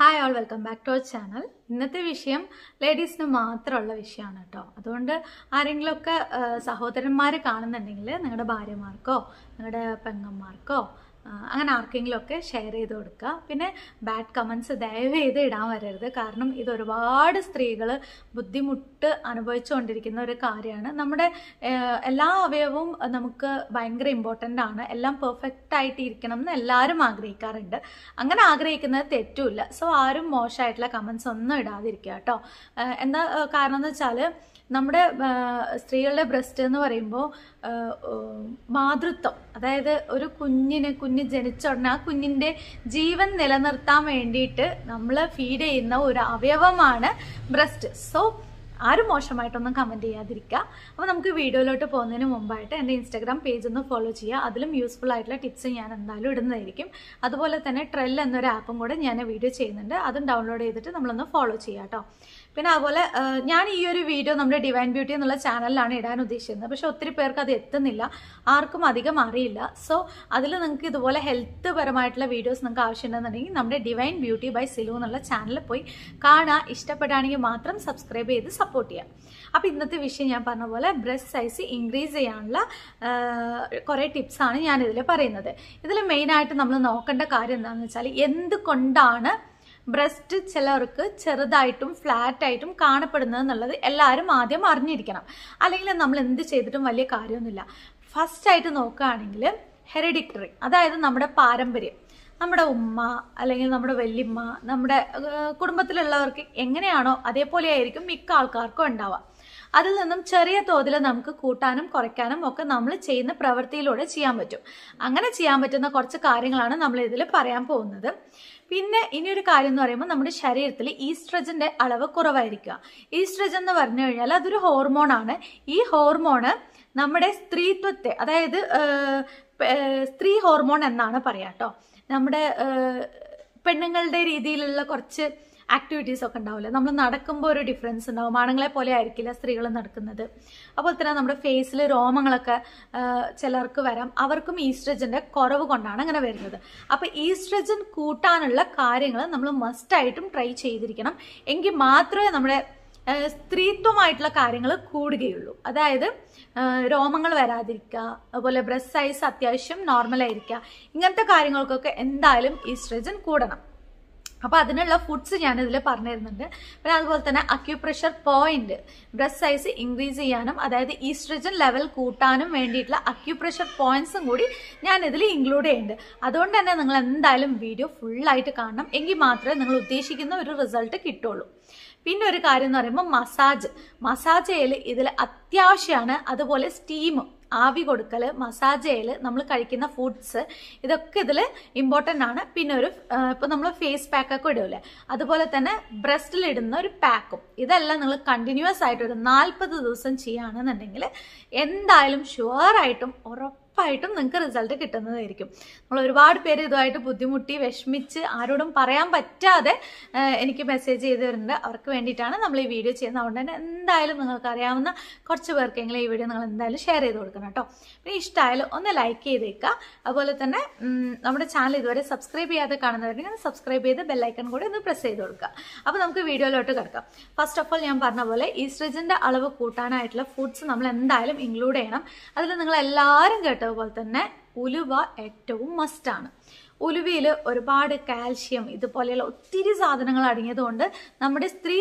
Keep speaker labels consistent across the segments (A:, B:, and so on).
A: hi all welcome back to our channel ഇന്നത്തെ വിഷയം ലേഡീസിന് മാത്രമുള്ള വിഷയമാണ് കേട്ടോ അതുകൊണ്ട് ആരെങ്കിലുമൊക്കെ സഹോദരന്മാർ കാണുന്നുണ്ടെങ്കിൽ നിങ്ങളുടെ ഭാര്യമാർക്കോ നിങ്ങളുടെ പെങ്ങന്മാർക്കോ അങ്ങനെ ആർക്കെങ്കിലുമൊക്കെ ഷെയർ ചെയ്ത് കൊടുക്കുക പിന്നെ ബാഡ് കമൻസ് ദയവ് ചെയ്ത് ഇടാൻ വരരുത് കാരണം ഇത് ഒരുപാട് സ്ത്രീകൾ ബുദ്ധിമുട്ട് അനുഭവിച്ചുകൊണ്ടിരിക്കുന്ന ഒരു കാര്യമാണ് നമ്മുടെ എല്ലാ അവയവവും നമുക്ക് ഭയങ്കര ഇമ്പോർട്ടൻ്റ് ആണ് എല്ലാം പെർഫെക്റ്റ് ആയിട്ട് ഇരിക്കണം എന്ന് എല്ലാവരും ആഗ്രഹിക്കാറുണ്ട് അങ്ങനെ ആഗ്രഹിക്കുന്നത് തെറ്റുമില്ല സോ ആരും മോശമായിട്ടുള്ള കമൻസ് ഒന്നും ഇടാതിരിക്കുക കേട്ടോ എന്താ കാരണം എന്ന് വെച്ചാൽ നമ്മുടെ സ്ത്രീകളുടെ ബ്രസ്റ്റ് എന്ന് പറയുമ്പോൾ മാതൃത്വം അതായത് ഒരു കുഞ്ഞിന് കുഞ്ഞ് ജനിച്ച ഉടനെ ആ കുഞ്ഞിൻ്റെ ജീവൻ നിലനിർത്താൻ വേണ്ടിയിട്ട് നമ്മൾ ഫീഡ് ചെയ്യുന്ന ഒരു അവയവമാണ് ബ്രസ്റ്റ് സോ ആരും മോശമായിട്ടൊന്നും കമൻറ്റ് ചെയ്യാതിരിക്കുക അപ്പോൾ നമുക്ക് വീഡിയോയിലോട്ട് പോകുന്നതിന് മുമ്പായിട്ട് എൻ്റെ ഇൻസ്റ്റാഗ്രാം പേജ് ഒന്ന് ഫോളോ ചെയ്യുക അതിലും യൂസ്ഫുൾ ആയിട്ടുള്ള ടിപ്സ് ഞാൻ എന്തായാലും ഇടുന്നതായിരിക്കും അതുപോലെ തന്നെ ട്രെൽ എന്നൊരു ആപ്പും കൂടെ ഞാൻ വീഡിയോ ചെയ്യുന്നുണ്ട് അതും ഡൗൺലോഡ് ചെയ്തിട്ട് നമ്മളൊന്ന് ഫോളോ ചെയ്യാം കേട്ടോ പിന്നെ അതുപോലെ ഞാൻ ഈ ഒരു വീഡിയോ നമ്മുടെ ഡിവൈൻ ബ്യൂട്ടി എന്നുള്ള ചാനലിലാണ് ഇടാൻ ഉദ്ദേശിക്കുന്നത് പക്ഷെ ഒത്തിരി പേർക്ക് അത് എത്തുന്നില്ല ആർക്കും അധികം അറിയില്ല സോ അതിൽ നിങ്ങൾക്ക് ഇതുപോലെ ഹെൽത്ത് പരമായിട്ടുള്ള വീഡിയോസ് നിങ്ങൾക്ക് ആവശ്യമുണ്ടെന്നുണ്ടെങ്കിൽ നമ്മുടെ ഡിവൈൻ ബ്യൂട്ടി ബൈ സിലു എന്നുള്ള ചാനലിൽ പോയി കാണുക ഇഷ്ടപ്പെടുകയാണെങ്കിൽ മാത്രം സബ്സ്ക്രൈബ് ചെയ്ത് സപ്പോർട്ട് ചെയ്യാം അപ്പോൾ ഇന്നത്തെ വിഷയം ഞാൻ പറഞ്ഞ പോലെ ബ്രസ്റ്റ് സൈസ് ഇൻക്രീസ് ചെയ്യാനുള്ള കുറേ ടിപ്സാണ് ഞാനിതിൽ പറയുന്നത് ഇതിൽ മെയിനായിട്ട് നമ്മൾ നോക്കേണ്ട കാര്യം എന്താണെന്ന് വെച്ചാൽ എന്തുകൊണ്ടാണ് ബ്രസ്റ്റ് ചിലർക്ക് ചെറുതായിട്ടും ഫ്ലാറ്റായിട്ടും കാണപ്പെടുന്നത് എന്നുള്ളത് എല്ലാവരും ആദ്യം അറിഞ്ഞിരിക്കണം അല്ലെങ്കിൽ നമ്മൾ എന്ത് ചെയ്തിട്ടും വലിയ കാര്യമൊന്നുമില്ല ഫസ്റ്റായിട്ട് നോക്കുകയാണെങ്കിൽ ഹെറിഡിറ്ററി അതായത് നമ്മുടെ പാരമ്പര്യം നമ്മുടെ ഉമ്മ അല്ലെങ്കിൽ നമ്മുടെ വല്യമ്മ നമ്മുടെ കുടുംബത്തിലുള്ളവർക്ക് എങ്ങനെയാണോ അതേപോലെ ആയിരിക്കും മിക്ക ആൾക്കാർക്കും ഉണ്ടാവുക അതിൽ നിന്നും ചെറിയ തോതിൽ നമുക്ക് കൂട്ടാനും കുറയ്ക്കാനും ഒക്കെ നമ്മൾ ചെയ്യുന്ന പ്രവൃത്തിയിലൂടെ ചെയ്യാൻ പറ്റും അങ്ങനെ ചെയ്യാൻ പറ്റുന്ന കുറച്ച് കാര്യങ്ങളാണ് നമ്മൾ ഇതിൽ പറയാൻ പോകുന്നത് പിന്നെ ഇനിയൊരു കാര്യം എന്ന് പറയുമ്പോൾ നമ്മുടെ ശരീരത്തിൽ ഈസ്ട്രജന്റെ അളവ് കുറവായിരിക്കുക ഈസ്ട്രജൻ എന്ന് പറഞ്ഞു കഴിഞ്ഞാൽ അതൊരു ഹോർമോണാണ് ഈ ഹോർമോണ് നമ്മുടെ സ്ത്രീത്വത്തെ അതായത് സ്ത്രീ ഹോർമോൺ എന്നാണ് പറയാട്ടോ നമ്മുടെ പെണ്ണുങ്ങളുടെ രീതിയിലുള്ള കുറച്ച് ആക്ടിവിറ്റീസ് ഒക്കെ ഉണ്ടാവില്ല നമ്മൾ നടക്കുമ്പോൾ ഒരു ഡിഫറൻസ് ഉണ്ടാവും ആണുങ്ങളെ പോലെ ആയിരിക്കില്ല സ്ത്രീകൾ നടക്കുന്നത് അപ്പോൾ തന്നെ നമ്മുടെ ഫേസിൽ രോമങ്ങളൊക്കെ ചിലർക്ക് വരാം അവർക്കും ഈസ്ട്രജൻ്റെ കുറവ് കൊണ്ടാണ് അങ്ങനെ വരുന്നത് അപ്പോൾ ഈസ്ട്രജൻ കൂട്ടാനുള്ള കാര്യങ്ങൾ നമ്മൾ മസ്റ്റായിട്ടും ട്രൈ ചെയ്തിരിക്കണം എങ്കിൽ മാത്രമേ നമ്മുടെ സ്ത്രീത്വമായിട്ടുള്ള കാര്യങ്ങൾ കൂടുകയുള്ളൂ അതായത് രോമങ്ങൾ വരാതിരിക്കുക അതുപോലെ ബ്രസ്റ്റ് സൈസ് അത്യാവശ്യം നോർമലായിരിക്കുക ഇങ്ങനത്തെ കാര്യങ്ങൾക്കൊക്കെ എന്തായാലും ഈസ്ട്രജൻ കൂടണം അപ്പോൾ അതിനുള്ള ഫുഡ്സ് ഞാൻ ഇതിൽ പറഞ്ഞു തരുന്നുണ്ട് പിന്നെ അതുപോലെ തന്നെ acupressure point breast size increase ചെയ്യാനും അതായത് ഈസ്ട്രജൻ ലെവൽ കൂട്ടാനും വേണ്ടിയിട്ടുള്ള അക്യൂപ്രഷർ പോയിന്റ്സും കൂടി ഞാൻ ഇതിൽ ഇൻക്ലൂഡ് ചെയ്യുന്നുണ്ട് അതുകൊണ്ട് തന്നെ നിങ്ങൾ എന്തായാലും വീഡിയോ ഫുള്ളായിട്ട് കാണണം എങ്കിൽ മാത്രമേ നിങ്ങൾ ഉദ്ദേശിക്കുന്ന ഒരു റിസൾട്ട് കിട്ടുള്ളൂ പിന്നെ ഒരു കാര്യം എന്ന് പറയുമ്പോൾ മസാജ് മസാജ് ചെയ്യൽ ഇതിൽ അത്യാവശ്യമാണ് അതുപോലെ സ്റ്റീമും ആവി കൊടുക്കൽ മസാജ് ചെയ്യൽ നമ്മൾ കഴിക്കുന്ന ഫുഡ്സ് ഇതൊക്കെ ഇതിൽ ഇമ്പോർട്ടൻ്റ് ആണ് പിന്നെ ഒരു ഇപ്പോൾ നമ്മൾ ഫേസ് പാക്കൊക്കെ ഇടൂലേ അതുപോലെ തന്നെ ബ്രസ്റ്റിൽ ഇടുന്ന ഒരു പാക്കും ഇതെല്ലാം നിങ്ങൾ കണ്ടിന്യൂസ് ആയിട്ട് ഒരു നാൽപ്പത് ദിവസം ചെയ്യുകയാണെന്നുണ്ടെങ്കിൽ എന്തായാലും ഷുവറായിട്ടും ഉറപ്പ് ഉറപ്പായിട്ടും നിങ്ങൾക്ക് റിസൾട്ട് കിട്ടുന്നതായിരിക്കും നമ്മൾ ഒരുപാട് പേര് ഇതുമായിട്ട് ബുദ്ധിമുട്ടി വിഷമിച്ച് ആരോടും പറയാൻ പറ്റാതെ എനിക്ക് മെസ്സേജ് ചെയ്ത് തരുന്നുണ്ട് അവർക്ക് വേണ്ടിയിട്ടാണ് നമ്മൾ ഈ വീഡിയോ ചെയ്യുന്നത് അതുകൊണ്ട് തന്നെ എന്തായാലും നിങ്ങൾക്കറിയാവുന്ന കുറച്ച് പേർക്കെങ്കിലും ഈ വീഡിയോ നിങ്ങൾ എന്തായാലും ഷെയർ ചെയ്ത് കൊടുക്കണം കേട്ടോ പിന്നെ ഇഷ്ടമായാലും ഒന്ന് ലൈക്ക് ചെയ്തേക്കുക അതുപോലെ തന്നെ നമ്മുടെ ചാനൽ ഇതുവരെ സബ്സ്ക്രൈബ് ചെയ്യാതെ കാണുന്നവരുണ്ടെങ്കിൽ സബ്സ്ക്രൈബ് ചെയ്ത് ബെല്ലൈക്കൺ കൂടി ഒന്ന് പ്രസ് ചെയ്ത് കൊടുക്കുക അപ്പോൾ നമുക്ക് വീഡിയോയിലോട്ട് കിടക്കാം ഫസ്റ്റ് ഓഫ് ഓൾ ഞാൻ പറഞ്ഞ പോലെ ഈസ്ട്രജൻ്റെ അളവ് കൂട്ടാനായിട്ടുള്ള ഫുഡ്സ് നമ്മൾ എന്തായാലും ഇൻക്ലൂഡ് ചെയ്യണം അതിൽ നിങ്ങൾ എല്ലാവരും കേട്ട അതുപോലെ തന്നെ ഉലുവ ഏറ്റവും മസ്റ്റാണ് ഉലുവയിൽ ഒരുപാട് കാൽഷ്യം ഇതുപോലെയുള്ള ഒത്തിരി സാധനങ്ങൾ അടങ്ങിയതുകൊണ്ട് നമ്മുടെ സ്ത്രീ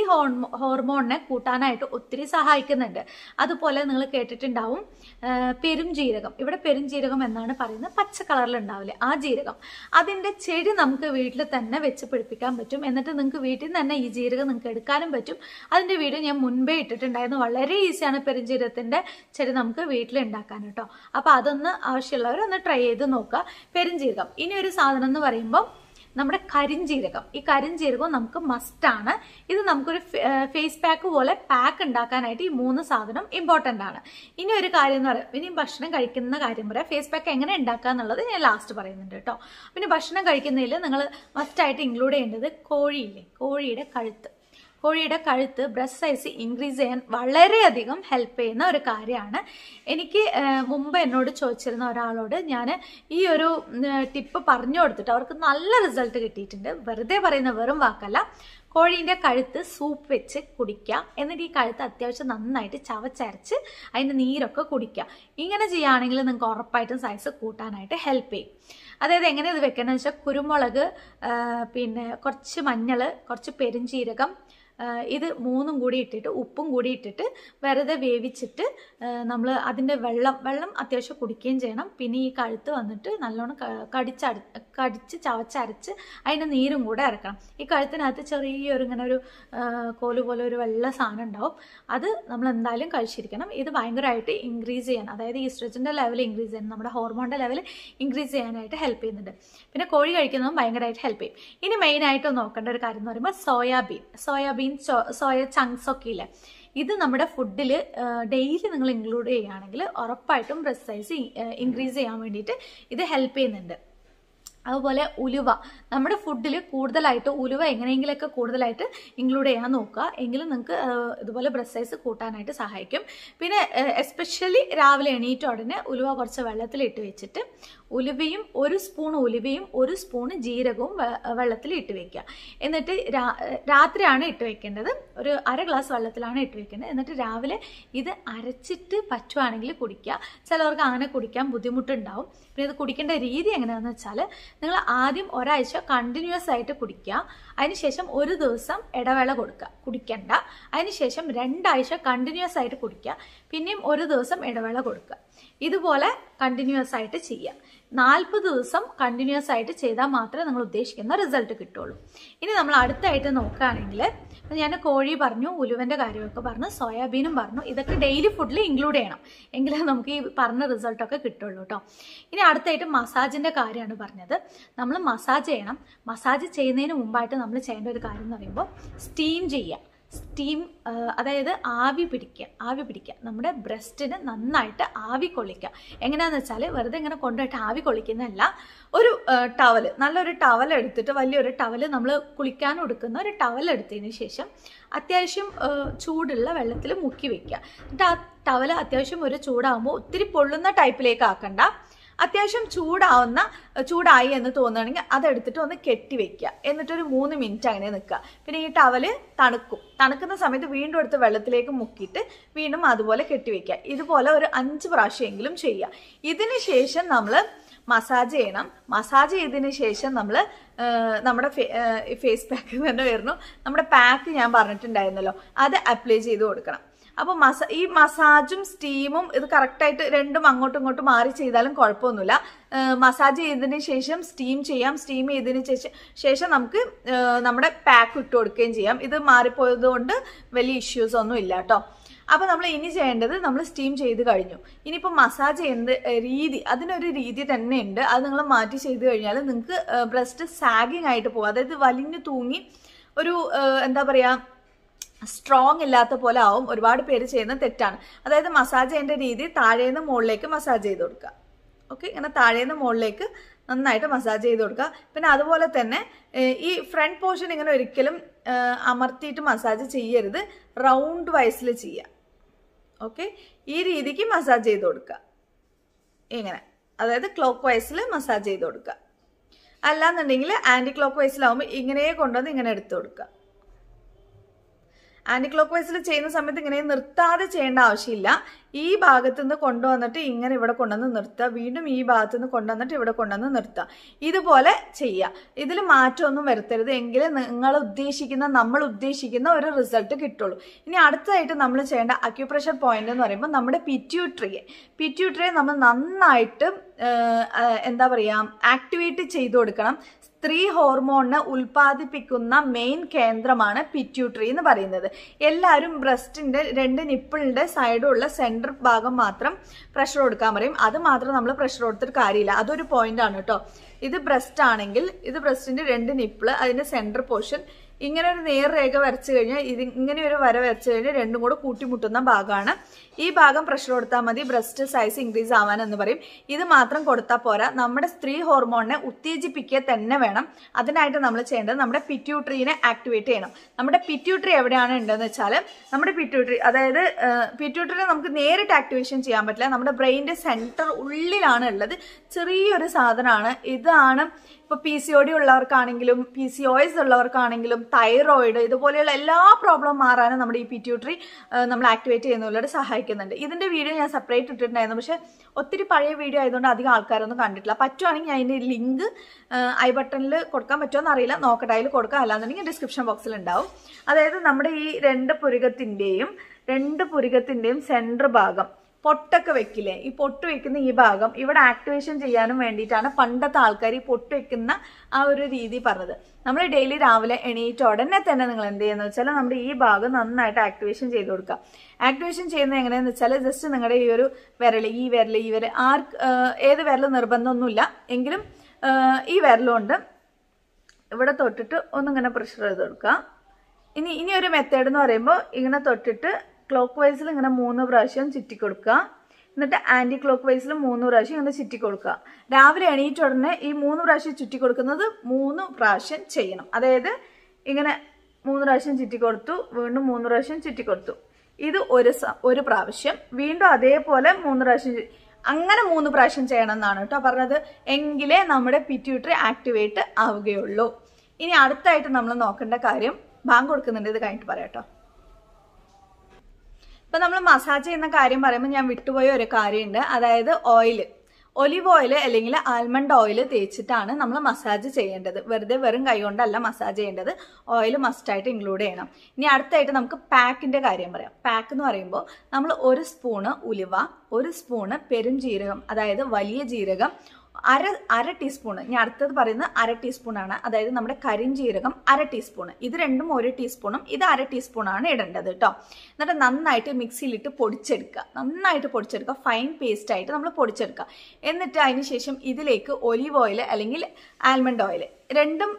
A: ഹോർമോണിനെ കൂട്ടാനായിട്ട് ഒത്തിരി സഹായിക്കുന്നുണ്ട് അതുപോലെ നിങ്ങൾ കേട്ടിട്ടുണ്ടാവും പെരും ജീരകം ഇവിടെ പെരും ജീരകം എന്നാണ് പറയുന്നത് പച്ച കളറിൽ ഉണ്ടാവില്ലേ ആ ജീരകം അതിൻ്റെ ചെടി നമുക്ക് വീട്ടിൽ തന്നെ വെച്ച് പിടിപ്പിക്കാൻ പറ്റും എന്നിട്ട് നിങ്ങൾക്ക് വീട്ടിൽ നിന്ന് തന്നെ ഈ ജീരകം നിങ്ങൾക്ക് എടുക്കാനും പറ്റും അതിൻ്റെ വീഡിയോ ഞാൻ മുൻപേ ഇട്ടിട്ടുണ്ടായിരുന്നു വളരെ ഈസിയാണ് പെരുംജീരകത്തിൻ്റെ ചെടി നമുക്ക് വീട്ടിൽ ഉണ്ടാക്കാൻ കേട്ടോ അപ്പോൾ അതൊന്ന് ആവശ്യമുള്ളവർ ഒന്ന് ട്രൈ ചെയ്ത് നോക്കുക പെരുംജീരകം ഇനി ഒരു സാധനം എന്ന് പറയുമ്പോൾ നമ്മുടെ കരിഞ്ചീരകം ഈ കരിഞ്ചീരകം നമുക്ക് മസ്റ്റാണ് ഇത് നമുക്കൊരു ഫേസ് പാക്ക് പോലെ പാക്ക് ഉണ്ടാക്കാനായിട്ട് ഈ മൂന്ന് സാധനം ഇമ്പോർട്ടൻ്റ് ആണ് ഇനി ഒരു കാര്യം എന്ന് പറയാം ഇനി ഭക്ഷണം കഴിക്കുന്ന കാര്യം പറയാം ഫേസ് പാക്ക് എങ്ങനെ ഉണ്ടാക്കുക എന്നുള്ളത് ഞാൻ ലാസ്റ്റ് പറയുന്നുണ്ട് കേട്ടോ പിന്നെ ഭക്ഷണം കഴിക്കുന്നതിൽ നിങ്ങൾ മസ്റ്റായിട്ട് ഇൻക്ലൂഡ് ചെയ്യേണ്ടത് കോഴിയില്ലേ കോഴിയുടെ കഴുത്ത് കോഴിയുടെ കഴുത്ത് ബ്രസ്റ്റ് സൈസ് ഇൻക്രീസ് ചെയ്യാൻ വളരെയധികം ഹെൽപ്പ് ചെയ്യുന്ന ഒരു കാര്യമാണ് എനിക്ക് മുമ്പ് എന്നോട് ചോദിച്ചിരുന്ന ഒരാളോട് ഞാൻ ഈ ഒരു ടിപ്പ് പറഞ്ഞു കൊടുത്തിട്ട് അവർക്ക് നല്ല റിസൾട്ട് കിട്ടിയിട്ടുണ്ട് വെറുതെ പറയുന്ന വെറും വാക്കല്ല കോഴീൻ്റെ കഴുത്ത് സൂപ്പ് വെച്ച് കുടിക്കുക എന്നിട്ട് ഈ കഴുത്ത് അത്യാവശ്യം നന്നായിട്ട് ചവച്ചരച്ച് അതിൻ്റെ നീരൊക്കെ കുടിക്കുക ഇങ്ങനെ ചെയ്യുകയാണെങ്കിൽ നിങ്ങൾക്ക് ഉറപ്പായിട്ടും സൈസ് കൂട്ടാനായിട്ട് ഹെൽപ്പ് ചെയ്യും അതായത് എങ്ങനെ ഇത് വെക്കണമെന്ന് വെച്ചാൽ കുരുമുളക് പിന്നെ കുറച്ച് മഞ്ഞൾ കുറച്ച് പെരിഞ്ചീരകം ഇത് മൂന്നും കൂടി ഇട്ടിട്ട് ഉപ്പും കൂടി ഇട്ടിട്ട് വെറുതെ വേവിച്ചിട്ട് നമ്മൾ അതിൻ്റെ വെള്ളം വെള്ളം അത്യാവശ്യം കുടിക്കുകയും ചെയ്യണം പിന്നെ ഈ കഴുത്ത് വന്നിട്ട് നല്ലോണം കടിച്ചടി കടിച്ച് ചവച്ചരച്ച് അതിൻ്റെ നീരും കൂടെ ഇറക്കണം ഈ കഴുത്തിനകത്ത് ചെറിയൊരു ഇങ്ങനെ ഒരു കോല് പോലെ ഒരു വെള്ള സാധനം ഉണ്ടാവും അത് നമ്മൾ എന്തായാലും കഴിച്ചിരിക്കണം ഇത് ഭയങ്കരമായിട്ട് ഇൻക്രീസ് ചെയ്യാൻ അതായത് ഈസ്ട്രജിൻ്റെ ലെവൽ ഇൻക്രീസ് ചെയ്യണം നമ്മുടെ ഹോർമോണിൻ്റെ ലെവൽ ഇൻക്രീസ് ചെയ്യാനായിട്ട് ഹെൽപ്പ് ചെയ്യുന്നുണ്ട് പിന്നെ കോഴി കഴിക്കുന്നതും ഭയങ്കരമായിട്ട് ഹെൽപ്പ് ചെയ്യും ഇനി മെയിനായിട്ട് നോക്കേണ്ട ഒരു കാര്യം എന്ന് പറയുമ്പോൾ soybean soybean grain soya chunks ഒക്കെ ഇല്ല ഇത് നമ്മുടെ ഫുഡിൽ ഡെയിലി നിങ്ങൾ ഇൻക്ലൂഡ് ചെയ്യുകയാണെങ്കിൽ ഉറപ്പായിട്ടും ബ്രസ്റ്റ് സൈസ് ഇൻക്രീസ് ചെയ്യാൻ വേണ്ടിയിട്ട് ഇത് ഹെൽപ്പ് ചെയ്യുന്നുണ്ട് അതുപോലെ ഉലുവ നമ്മുടെ ഫുഡിൽ കൂടുതലായിട്ട് ഉലുവ എങ്ങനെയെങ്കിലൊക്കെ കൂടുതലായിട്ട് ഇൻക്ലൂഡ് ചെയ്യാൻ നോക്കുക എങ്കിലും നിങ്ങൾക്ക് ഇതുപോലെ ബ്രസ്റ്റ് സൈസ് കൂട്ടാനായിട്ട് സഹായിക്കും പിന്നെ എസ്പെഷ്യലി രാവിലെ എണീറ്റ ഉടനെ ഉലുവ കുറച്ച് വെള്ളത്തിലിട്ട് വെച്ചിട്ട് ഉലുവയും ഒരു സ്പൂൺ ഉലുവയും ഒരു സ്പൂൺ ജീരകവും വെള്ളത്തിൽ ഇട്ട് വെക്കുക എന്നിട്ട് രാത്രിയാണ് ഇട്ട് വെക്കേണ്ടത് ഒരു അര ഗ്ലാസ് വെള്ളത്തിലാണ് ഇട്ട് വെക്കേണ്ടത് എന്നിട്ട് രാവിലെ ഇത് അരച്ചിട്ട് പറ്റുവാണെങ്കിൽ കുടിക്കുക ചിലവർക്ക് അങ്ങനെ കുടിക്കാൻ ബുദ്ധിമുട്ടുണ്ടാവും പിന്നെ ഇത് കുടിക്കേണ്ട രീതി എങ്ങനെയാണെന്ന് വെച്ചാൽ നിങ്ങൾ ആദ്യം ഒരാഴ്ച കണ്ടിന്യൂസ് ആയിട്ട് കുടിക്കുക അതിനുശേഷം ഒരു ദിവസം ഇടവേള കൊടുക്കുക കുടിക്കണ്ട അതിനുശേഷം രണ്ടാഴ്ച കണ്ടിന്യൂസ് ആയിട്ട് കുടിക്കുക പിന്നെയും ഒരു ദിവസം ഇടവേള കൊടുക്കുക ഇതുപോലെ കണ്ടിന്യൂസ് ആയിട്ട് ചെയ്യുക ചെയ്യുക നാൽപ്പത് ദിവസം കണ്ടിന്യൂസ് ആയിട്ട് ചെയ്താൽ മാത്രമേ നിങ്ങൾ ഉദ്ദേശിക്കുന്ന റിസൾട്ട് കിട്ടുള്ളൂ ഇനി നമ്മൾ അടുത്തായിട്ട് നോക്കുകയാണെങ്കിൽ ഞാൻ കോഴി പറഞ്ഞു ഉലുവൻ്റെ കാര്യമൊക്കെ പറഞ്ഞു സോയാബീനും പറഞ്ഞു ഇതൊക്കെ ഡെയിലി ഫുഡിൽ ഇൻക്ലൂഡ് ചെയ്യണം എങ്കിലേ നമുക്ക് ഈ പറഞ്ഞ റിസൾട്ടൊക്കെ കിട്ടുള്ളൂ കേട്ടോ ഇനി അടുത്തായിട്ട് മസാജിൻ്റെ കാര്യമാണ് പറഞ്ഞത് നമ്മൾ മസാജ് ചെയ്യണം മസാജ് ചെയ്യുന്നതിന് മുമ്പായിട്ട് നമ്മൾ ചെയ്യേണ്ട ഒരു കാര്യം എന്ന് പറയുമ്പോൾ സ്റ്റീം ചെയ്യുക സ്റ്റീം അതായത് ആവി പിടിക്കുക ആവി പിടിക്കുക നമ്മുടെ ബ്രസ്റ്റിന് നന്നായിട്ട് ആവി കൊള്ളിക്കുക എങ്ങനെയാണെന്ന് വെച്ചാൽ വെറുതെ ഇങ്ങനെ കൊണ്ടുപോയിട്ട് ആവി കൊള്ളിക്കുന്നതല്ല ഒരു ടവൽ നല്ലൊരു ടവൽ എടുത്തിട്ട് വലിയൊരു ടവൽ നമ്മൾ കുളിക്കാൻ കൊടുക്കുന്ന ഒരു ടവൽ എടുത്തതിന് ശേഷം അത്യാവശ്യം ചൂടുള്ള വെള്ളത്തിൽ മുക്കി വയ്ക്കുക എന്നിട്ട് ആ ടവൽ അത്യാവശ്യം ഒരു ചൂടാകുമ്പോൾ ഒത്തിരി പൊള്ളുന്ന ടൈപ്പിലേക്ക് ആക്കണ്ട അത്യാവശ്യം ചൂടാവുന്ന ചൂടായി എന്ന് തോന്നുകയാണെങ്കിൽ അതെടുത്തിട്ട് ഒന്ന് കെട്ടി വെക്കുക എന്നിട്ടൊരു മൂന്ന് മിനിറ്റ് അങ്ങനെ നിൽക്കുക പിന്നെ ഈ ടവല് തണുക്കും തണുക്കുന്ന സമയത്ത് വീണ്ടും എടുത്ത് വെള്ളത്തിലേക്ക് മുക്കിയിട്ട് വീണ്ടും അതുപോലെ കെട്ടി വെക്കുക ഇതുപോലെ ഒരു അഞ്ച് പ്രാവശ്യമെങ്കിലും ചെയ്യുക ഇതിന് ശേഷം നമ്മൾ മസാജ് ചെയ്യണം മസാജ് ചെയ്തതിന് ശേഷം നമ്മൾ നമ്മുടെ ഫേസ് പാക്ക് തന്നെ വരുന്നു നമ്മുടെ പാക്ക് ഞാൻ പറഞ്ഞിട്ടുണ്ടായിരുന്നല്ലോ അത് അപ്ലൈ ചെയ്ത് കൊടുക്കണം അപ്പോൾ മസ ഈ മസാജും സ്റ്റീമും ഇത് കറക്റ്റായിട്ട് രണ്ടും അങ്ങോട്ടും ഇങ്ങോട്ടും മാറി ചെയ്താലും കുഴപ്പമൊന്നുമില്ല മസാജ് ചെയ്തതിന് ശേഷം സ്റ്റീം ചെയ്യാം സ്റ്റീം ചെയ്തതിന് ശേഷം ശേഷം നമുക്ക് നമ്മുടെ പാക്ക് ഇട്ട് കൊടുക്കുകയും ചെയ്യാം ഇത് മാറിപ്പോയത് കൊണ്ട് വലിയ ഇഷ്യൂസ് ഒന്നും ഇല്ല കേട്ടോ അപ്പോൾ നമ്മൾ ഇനി ചെയ്യേണ്ടത് നമ്മൾ സ്റ്റീം ചെയ്ത് കഴിഞ്ഞു ഇനിയിപ്പോൾ മസാജ് ചെയ്യുന്നത് രീതി അതിനൊരു രീതി തന്നെ ഉണ്ട് അത് നിങ്ങൾ മാറ്റി ചെയ്ത് കഴിഞ്ഞാൽ നിങ്ങൾക്ക് ബ്രസ്റ്റ് സാഗിങ് ആയിട്ട് പോകും അതായത് വലിഞ്ഞു തൂങ്ങി ഒരു എന്താ പറയുക സ്ട്രോങ് ഇല്ലാത്ത പോലെ ആവും ഒരുപാട് പേര് ചെയ്യുന്ന തെറ്റാണ് അതായത് മസാജ് ചെയ്യേണ്ട രീതി താഴേന്ന് മുകളിലേക്ക് മസാജ് ചെയ്ത് കൊടുക്കുക ഓക്കെ ഇങ്ങനെ താഴേന്ന് മുകളിലേക്ക് നന്നായിട്ട് മസാജ് ചെയ്ത് കൊടുക്കുക പിന്നെ അതുപോലെ തന്നെ ഈ ഫ്രണ്ട് പോർഷൻ ഇങ്ങനെ ഒരിക്കലും അമർത്തിയിട്ട് മസാജ് ചെയ്യരുത് റൗണ്ട് വയസ്സിൽ ചെയ്യുക ഓക്കെ ഈ രീതിക്ക് മസാജ് ചെയ്ത് കൊടുക്കുക ഇങ്ങനെ അതായത് ക്ലോക്ക് വൈസിൽ മസാജ് ചെയ്ത് കൊടുക്കുക അല്ലാന്നുണ്ടെങ്കിൽ ആൻറ്റി ക്ലോക്ക് വൈസിലാവുമ്പോൾ ഇങ്ങനെ കൊണ്ടുവന്ന് ഇങ്ങനെ എടുത്തു കൊടുക്കുക ആൻറ്റി ക്ലോക്ക് വൈസിൽ ചെയ്യുന്ന സമയത്ത് ഇങ്ങനെ നിർത്താതെ ചെയ്യേണ്ട ആവശ്യമില്ല ഈ ഭാഗത്തു നിന്ന് കൊണ്ടുവന്നിട്ട് ഇങ്ങനെ ഇവിടെ കൊണ്ടുവന്ന് നിർത്തുക വീണ്ടും ഈ ഭാഗത്തു നിന്ന് കൊണ്ടുവന്നിട്ട് ഇവിടെ കൊണ്ടുവന്ന് നിർത്തുക ഇതുപോലെ ചെയ്യുക ഇതിൽ മാറ്റമൊന്നും വരുത്തരുത് എങ്കിലും നിങ്ങൾ ഉദ്ദേശിക്കുന്ന നമ്മൾ ഉദ്ദേശിക്കുന്ന ഒരു റിസൾട്ട് കിട്ടുള്ളൂ ഇനി അടുത്തതായിട്ട് നമ്മൾ ചെയ്യേണ്ട അക്യുപ്രഷർ പോയിന്റ് എന്ന് പറയുമ്പോൾ നമ്മുടെ പിറ്റ്യൂട്രിയെ പിറ്റ്യൂട്രിയെ നമ്മൾ നന്നായിട്ട് എന്താ പറയുക ആക്ടിവേറ്റ് ചെയ്ത് കൊടുക്കണം സ്ത്രീ ഹോർമോണിന് ഉൽപ്പാദിപ്പിക്കുന്ന മെയിൻ കേന്ദ്രമാണ് പിറ്റ്യൂട്ടറി എന്ന് പറയുന്നത് എല്ലാവരും ബ്രസ്റ്റിൻ്റെ രണ്ട് നിപ്പിളിൻ്റെ സൈഡുള്ള സെൻറ്റർ ഭാഗം മാത്രം പ്രഷർ കൊടുക്കാൻ പറയും അത് മാത്രം നമ്മൾ പ്രഷർ കൊടുത്തിട്ട് കാര്യമില്ല അതൊരു പോയിന്റ് ആണ് കേട്ടോ ഇത് ബ്രസ്റ്റ് ആണെങ്കിൽ ഇത് ബ്രസ്റ്റിൻ്റെ രണ്ട് നിപ്പിള് അതിൻ്റെ സെൻറ്റർ പോർഷൻ ഇങ്ങനെ ഒരു നേർരേഖ വരച്ചു കഴിഞ്ഞാൽ ഇത് ഇങ്ങനെ ഒരു വര വരച്ച് കഴിഞ്ഞാൽ രണ്ടും കൂടെ കൂട്ടിമുട്ടുന്ന ഭാഗമാണ് ഈ ഭാഗം പ്രഷർ കൊടുത്താൽ മതി ബ്രസ്റ്റ് സൈസ് ഇൻക്രീസ് ആവാനെന്ന് പറയും ഇത് മാത്രം കൊടുത്താൽ പോരാ നമ്മുടെ സ്ത്രീ ഹോർമോണിനെ ഉത്തേജിപ്പിക്കുക തന്നെ വേണം അതിനായിട്ട് നമ്മൾ ചെയ്യേണ്ടത് നമ്മുടെ പിറ്റ്യൂട്രീനെ ആക്ടിവേറ്റ് ചെയ്യണം നമ്മുടെ പിറ്റ്യൂട്രി എവിടെയാണ് ഉണ്ടെന്ന് വെച്ചാൽ നമ്മുടെ പിറ്റ്യൂട്രി അതായത് പിറ്റ്യൂട്രിനെ നമുക്ക് നേരിട്ട് ആക്ടിവേഷൻ ചെയ്യാൻ പറ്റില്ല നമ്മുടെ ബ്രെയിൻ്റെ സെൻറ്റർ ഉള്ളിലാണ് ഉള്ളത് ചെറിയൊരു സാധനമാണ് ഇതാണ് ഇപ്പൊ പി സി ഒ ഡി ഉള്ളവർക്കാണെങ്കിലും പി സി ഒ എസ് ഉള്ളവർക്കാണെങ്കിലും തൈറോയിഡ് ഇതുപോലെയുള്ള എല്ലാ പ്രോബ്ലം മാറാനും നമ്മുടെ ഈ പിറ്റ്യൂട്ടറി നമ്മൾ ആക്ടിവേറ്റ് ചെയ്യുന്നതിലൂടെ സഹായിക്കുന്നുണ്ട് ഇതിന്റെ വീഡിയോ ഞാൻ സെപ്പറേറ്റ് ഇട്ടിട്ടുണ്ടായിരുന്നു പക്ഷെ ഒത്തിരി പഴയ വീഡിയോ ആയതുകൊണ്ട് അധികം ആൾക്കാരൊന്നും കണ്ടിട്ടില്ല പറ്റുവാണെങ്കിൽ ഞാൻ ഇതിന്റെ ലിങ്ക് ഐ ബട്ടണിൽ കൊടുക്കാൻ പറ്റുമോ അറിയില്ല നോക്കട്ടെ അതിൽ കൊടുക്കാം അല്ലാന്നുണ്ടെങ്കിൽ ഡിസ്ക്രിപ്ഷൻ ബോക്സിൽ ഉണ്ടാവും അതായത് നമ്മുടെ ഈ രണ്ട് പുരുകത്തിന്റെയും രണ്ട് പുരുകത്തിന്റെയും സെന്റർ ഭാഗം പൊട്ടൊക്കെ വെക്കില്ലേ ഈ പൊട്ട് വെക്കുന്ന ഈ ഭാഗം ഇവിടെ ആക്ടിവേഷൻ ചെയ്യാനും വേണ്ടിയിട്ടാണ് പണ്ടത്തെ ആൾക്കാർ ഈ പൊട്ട് വെക്കുന്ന ആ ഒരു രീതി പറഞ്ഞത് നമ്മൾ ഡെയിലി രാവിലെ എണീറ്റ ഉടനെ തന്നെ നിങ്ങൾ എന്ത് ചെയ്യുന്ന വെച്ചാൽ നമ്മുടെ ഈ ഭാഗം നന്നായിട്ട് ആക്ടിവേഷൻ ചെയ്ത് കൊടുക്കുക ആക്ടിവേഷൻ ചെയ്യുന്നത് എങ്ങനെയാണെന്ന് വെച്ചാൽ ജസ്റ്റ് നിങ്ങളുടെ ഈ ഒരു വിരൽ ഈ വിരൽ ഈ വിരൽ ആർക്ക് ഏത് വിരൽ നിർബന്ധമൊന്നുമില്ല എങ്കിലും ഈ വിരലുകൊണ്ട് ഇവിടെ തൊട്ടിട്ട് ഒന്നിങ്ങനെ പ്രഷർ ചെയ്ത് കൊടുക്കുക ഇനി ഇനി ഒരു മെത്തേഡ് എന്ന് പറയുമ്പോൾ ഇങ്ങനെ തൊട്ടിട്ട് ക്ലോക്ക് വൈസിൽ ഇങ്ങനെ മൂന്ന് പ്രാവശ്യം ചുറ്റി കൊടുക്കുക എന്നിട്ട് ആന്റി ക്ലോക്ക് വൈസിൽ മൂന്ന് പ്രാവശ്യം ഇങ്ങനെ ചുറ്റി കൊടുക്കുക രാവിലെ എണീറ്റ ഉടനെ ഈ മൂന്ന് പ്രാവശ്യം ചുറ്റി കൊടുക്കുന്നത് മൂന്ന് പ്രാവശ്യം ചെയ്യണം അതായത് ഇങ്ങനെ മൂന്ന് പ്രാവശ്യം ചുറ്റി കൊടുത്തു വീണ്ടും മൂന്ന് പ്രാവശ്യം ചുറ്റി കൊടുത്തു ഇത് ഒരു ഒരു പ്രാവശ്യം വീണ്ടും അതേപോലെ മൂന്ന് പ്രാവശ്യം അങ്ങനെ മൂന്ന് പ്രാവശ്യം ചെയ്യണം എന്നാണ് കേട്ടോ പറഞ്ഞത് എങ്കിലേ നമ്മുടെ പിറ്റ്യൂട്ടറി ആക്ടിവേറ്റ് ആവുകയുള്ളൂ ഇനി അടുത്തായിട്ട് നമ്മൾ നോക്കേണ്ട കാര്യം ബാങ്ക് കൊടുക്കുന്നുണ്ട് ഇത് കഴിഞ്ഞിട്ട് പറയാം ഇപ്പം നമ്മൾ മസാജ് ചെയ്യുന്ന കാര്യം പറയുമ്പോൾ ഞാൻ വിട്ടുപോയ ഒരു കാര്യമുണ്ട് അതായത് ഓയിൽ ഒലിവ് ഓയിൽ അല്ലെങ്കിൽ ആൽമണ്ട് ഓയിൽ തേച്ചിട്ടാണ് നമ്മൾ മസാജ് ചെയ്യേണ്ടത് വെറുതെ വെറും കൈ കൊണ്ടല്ല മസാജ് ചെയ്യേണ്ടത് ഓയിൽ മസ്റ്റായിട്ട് ഇൻക്ലൂഡ് ചെയ്യണം ഇനി അടുത്തായിട്ട് നമുക്ക് പാക്കിൻ്റെ കാര്യം പറയാം പാക്ക് എന്ന് പറയുമ്പോൾ നമ്മൾ ഒരു സ്പൂണ് ഉലുവ ഒരു സ്പൂണ് പെരും ജീരകം അതായത് വലിയ ജീരകം അര അര ടീസ്പൂൺ ഞാൻ അടുത്തത് പറയുന്നത് അര ടീസ്പൂണാണ് അതായത് നമ്മുടെ കരിഞ്ചീരകം അര ടീസ്പൂൺ ഇത് രണ്ടും ഒരു ടീസ്പൂണും ഇത് അര ടീസ്പൂണാണ് ഇടേണ്ടത് കേട്ടോ എന്നിട്ട് നന്നായിട്ട് മിക്സിയിലിട്ട് പൊടിച്ചെടുക്കുക നന്നായിട്ട് പൊടിച്ചെടുക്കുക ഫൈൻ പേസ്റ്റ് ആയിട്ട് നമ്മൾ പൊടിച്ചെടുക്കുക എന്നിട്ട് അതിന് ശേഷം ഇതിലേക്ക് ഒലിവ് ഓയിൽ അല്ലെങ്കിൽ ആൽമണ്ട് ഓയിൽ രണ്ടും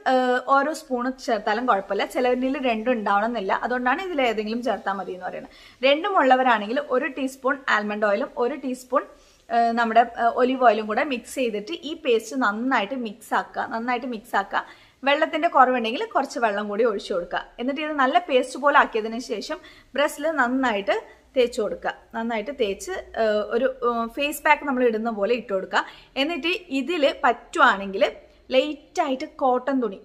A: ഓരോ സ്പൂണ് ചേർത്താലും കുഴപ്പമില്ല ചിലവരിൽ രണ്ടും എന്നില്ല അതുകൊണ്ടാണ് ഇതിൽ ഏതെങ്കിലും ചേർത്താൽ മതി എന്ന് പറയുന്നത് രണ്ടും ഉള്ളവരാണെങ്കിൽ ഒരു ടീസ്പൂൺ ആൽമണ്ട് ഓയിലും ഒരു ടീസ്പൂൺ നമ്മുടെ ഒലിവ് ഓയിലും കൂടെ മിക്സ് ചെയ്തിട്ട് ഈ പേസ്റ്റ് നന്നായിട്ട് മിക്സ് ആക്കുക നന്നായിട്ട് മിക്സ് ആക്കുക വെള്ളത്തിന്റെ കുറവുണ്ടെങ്കിൽ കുറച്ച് വെള്ളം കൂടി ഒഴിച്ചു കൊടുക്കുക എന്നിട്ട് ഇത് നല്ല പേസ്റ്റ് പോലെ ആക്കിയതിന് ശേഷം ബ്രസ്സിൽ നന്നായിട്ട് തേച്ച് കൊടുക്കുക നന്നായിട്ട് തേച്ച് ഒരു ഫേസ് പാക്ക് നമ്മൾ ഇടുന്ന പോലെ ഇട്ട് കൊടുക്കുക എന്നിട്ട് ഇതിൽ പറ്റുവാണെങ്കിൽ ലൈറ്റായിട്ട് കോട്ടൺ തുണി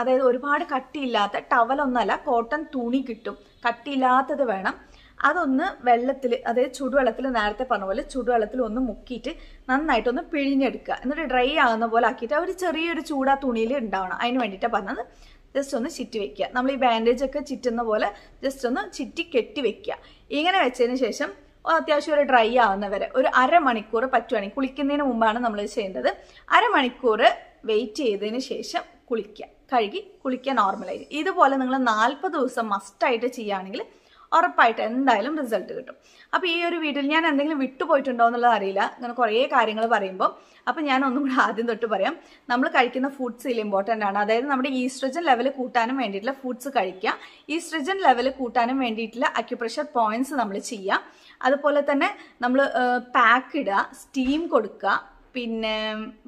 A: അതായത് ഒരുപാട് കട്ടിയില്ലാത്ത ടവലൊന്നല്ല കോട്ടൺ തുണി കിട്ടും കട്ടിയില്ലാത്തത് വേണം അതൊന്ന് വെള്ളത്തിൽ അതായത് ചുടുവെള്ളത്തിൽ നേരത്തെ പറഞ്ഞ പോലെ ചുടുവെള്ളത്തിൽ ഒന്ന് മുക്കിയിട്ട് നന്നായിട്ടൊന്ന് പിഴിഞ്ഞെടുക്കുക എന്നിട്ട് ഡ്രൈ ആകുന്ന പോലെ ആക്കിയിട്ട് ഒരു ചെറിയൊരു ചൂടാ തുണിയിൽ ഉണ്ടാവണം അതിന് വേണ്ടിയിട്ടാണ് പറഞ്ഞത് ജസ്റ്റ് ഒന്ന് ചിറ്റി വെക്കുക നമ്മൾ ഈ ബാൻഡേജ് ഒക്കെ ചിറ്റുന്ന പോലെ ജസ്റ്റ് ഒന്ന് ചിറ്റി കെട്ടി വെക്കുക ഇങ്ങനെ വെച്ചതിന് ശേഷം അത്യാവശ്യം ഒരു ഡ്രൈ ആവുന്നവരെ ഒരു അരമണിക്കൂർ പറ്റുവാണെങ്കിൽ കുളിക്കുന്നതിന് മുമ്പാണ് നമ്മൾ ചെയ്യേണ്ടത് അരമണിക്കൂർ വെയിറ്റ് ചെയ്തതിന് ശേഷം കുളിക്കുക കഴുകി കുളിക്കുക നോർമലായി ഇതുപോലെ നിങ്ങൾ നാൽപ്പത് ദിവസം മസ്റ്റായിട്ട് ചെയ്യുകയാണെങ്കിൽ ഉറപ്പായിട്ട് എന്തായാലും റിസൾട്ട് കിട്ടും അപ്പൊ ഈ ഒരു വീട്ടിൽ ഞാൻ എന്തെങ്കിലും വിട്ടുപോയിട്ടുണ്ടോ എന്നുള്ളത് അറിയില്ല ഇങ്ങനെ കുറേ കാര്യങ്ങൾ പറയുമ്പോൾ അപ്പൊ ഞാൻ ഒന്നും കൂടെ ആദ്യം തൊട്ട് പറയാം നമ്മൾ കഴിക്കുന്ന ഫുഡ്സ് ഇതിൽ ഇമ്പോർട്ടൻ്റ് ആണ് അതായത് നമ്മുടെ ഈസ്ട്രജൻ ലെവൽ കൂട്ടാനും വേണ്ടിയിട്ടുള്ള ഫുഡ്സ് കഴിക്കുക ഈസ്ട്രജൻ ലെവൽ കൂട്ടാനും വേണ്ടിയിട്ടുള്ള അക്യുപ്രഷർ പോയിന്റ്സ് നമ്മൾ ചെയ്യുക അതുപോലെ തന്നെ നമ്മൾ പാക്ക് ഇടുക സ്റ്റീം കൊടുക്കുക പിന്നെ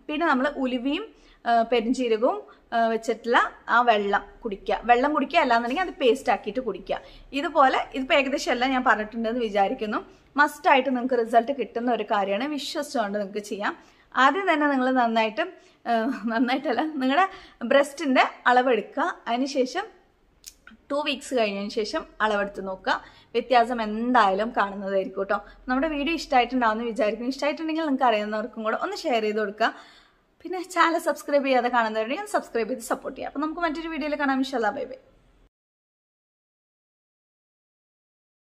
A: പിന്നെ നമ്മൾ ഉലുവയും പെരുംജീരകവും വെച്ചിട്ടുള്ള ആ വെള്ളം കുടിക്കുക വെള്ളം കുടിക്കുക അല്ലാന്നുണ്ടെങ്കിൽ അത് പേസ്റ്റ് ആക്കിയിട്ട് കുടിക്കുക ഇതുപോലെ ഇതിപ്പോൾ ഏകദേശം എല്ലാം ഞാൻ പറഞ്ഞിട്ടുണ്ടെന്ന് വിചാരിക്കുന്നു മസ്റ്റായിട്ട് നിങ്ങൾക്ക് റിസൾട്ട് കിട്ടുന്ന ഒരു കാര്യമാണ് വിശ്വസിച്ചുകൊണ്ട് നിങ്ങൾക്ക് ചെയ്യാം ആദ്യം തന്നെ നിങ്ങൾ നന്നായിട്ട് നന്നായിട്ടല്ല നിങ്ങളുടെ ബ്രസ്റ്റിൻ്റെ അളവെടുക്കുക അതിനുശേഷം ടു വീക്സ് കഴിഞ്ഞതിന് ശേഷം അളവെടുത്ത് നോക്കുക വ്യത്യാസം എന്തായാലും കാണുന്നതായിരിക്കും കേട്ടോ നമ്മുടെ വീഡിയോ ഇഷ്ടമായിട്ടുണ്ടാവുമെന്ന് വിചാരിക്കുന്നു ഇഷ്ടമായിട്ടുണ്ടെങ്കിൽ നിങ്ങൾക്ക് അറിയുന്നവർക്കും കൂടെ ഒന്ന് ഷെയർ ചെയ്ത് കൊടുക്കുക പിന്നെ ചാനൽ സബ്സ്ക്രൈബ് ചെയ്യാതെ കാണുന്നവരുണ്ടെങ്കിൽ സബ്സ്ക്രൈബ് ചെയ്ത് സപ്പോർട്ട് ചെയ്യുക അപ്പോൾ നമുക്ക് മറ്റൊരു വീഡിയോയിൽ കാണാം ഇൻഷാല്ലാ ബൈ ബൈ